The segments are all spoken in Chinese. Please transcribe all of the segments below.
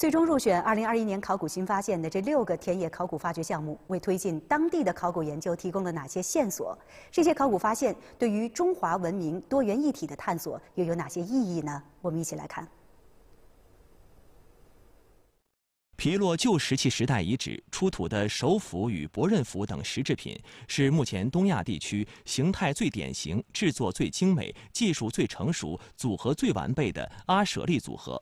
最终入选二零二一年考古新发现的这六个田野考古发掘项目，为推进当地的考古研究提供了哪些线索？这些考古发现对于中华文明多元一体的探索又有哪些意义呢？我们一起来看。皮洛旧石器时代遗址出土的首斧与博刃斧等石制品，是目前东亚地区形态最典型、制作最精美、技术最成熟、组合最完备的阿舍利组合。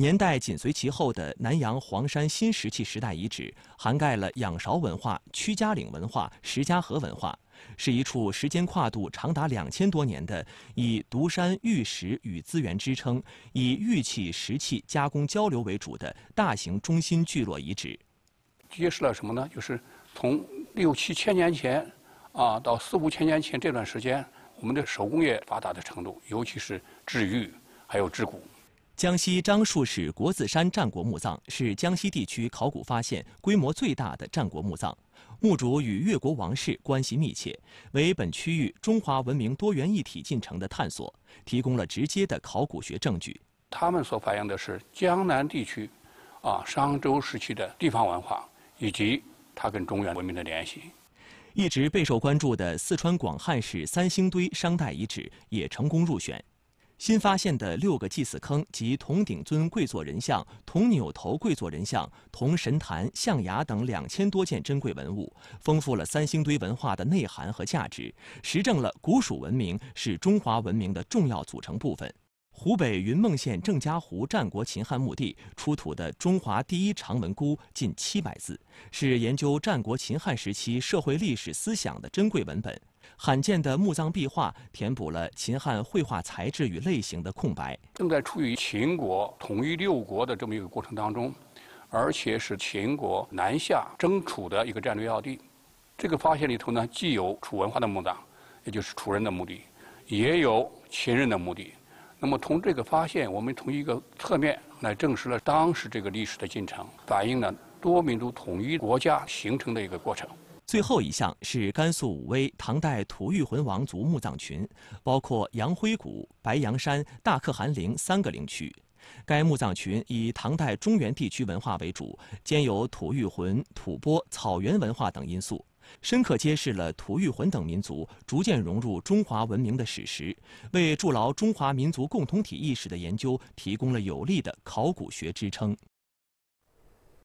年代紧随其后的南阳黄山新石器时代遗址，涵盖了仰韶文化、屈家岭文化、石家河文化，是一处时间跨度长达两千多年的，以独山玉石与资源支撑，以玉器、石器加工交流为主的大型中心聚落遗址。揭示了什么呢？就是从六七千年前啊到四五千年前这段时间，我们的手工业发达的程度，尤其是制玉，还有制骨。江西樟树市国字山战国墓葬是江西地区考古发现规模最大的战国墓葬，墓主与越国王室关系密切，为本区域中华文明多元一体进程的探索提供了直接的考古学证据。他们所反映的是江南地区，啊，商周时期的地方文化以及它跟中原文明的联系。一直备受关注的四川广汉市三星堆商代遗址也成功入选。新发现的六个祭祀坑及铜鼎尊跪坐人像、铜扭头跪坐人像、铜神坛、象牙等两千多件珍贵文物，丰富了三星堆文化的内涵和价值，实证了古蜀文明是中华文明的重要组成部分。湖北云梦县郑家湖战国秦汉墓地出土的中华第一长文孤近七百字，是研究战国秦汉时期社会历史思想的珍贵文本。罕见的墓葬壁画填补了秦汉绘画材质与类型的空白。正在处于秦国统一六国的这么一个过程当中，而且是秦国南下征楚的一个战略要地。这个发现里头呢，既有楚文化的墓葬，也就是楚人的墓地，也有秦人的墓地。那么从这个发现，我们从一个侧面来证实了当时这个历史的进程，反映了多民族统一国家形成的一个过程。最后一项是甘肃武威唐代吐谷浑王族墓葬群，包括杨灰谷、白羊山、大可汗陵三个陵区。该墓葬群以唐代中原地区文化为主，兼有吐谷浑、吐蕃、草原文化等因素，深刻揭示了吐谷浑等民族逐渐融入中华文明的史实，为筑牢中华民族共同体意识的研究提供了有力的考古学支撑。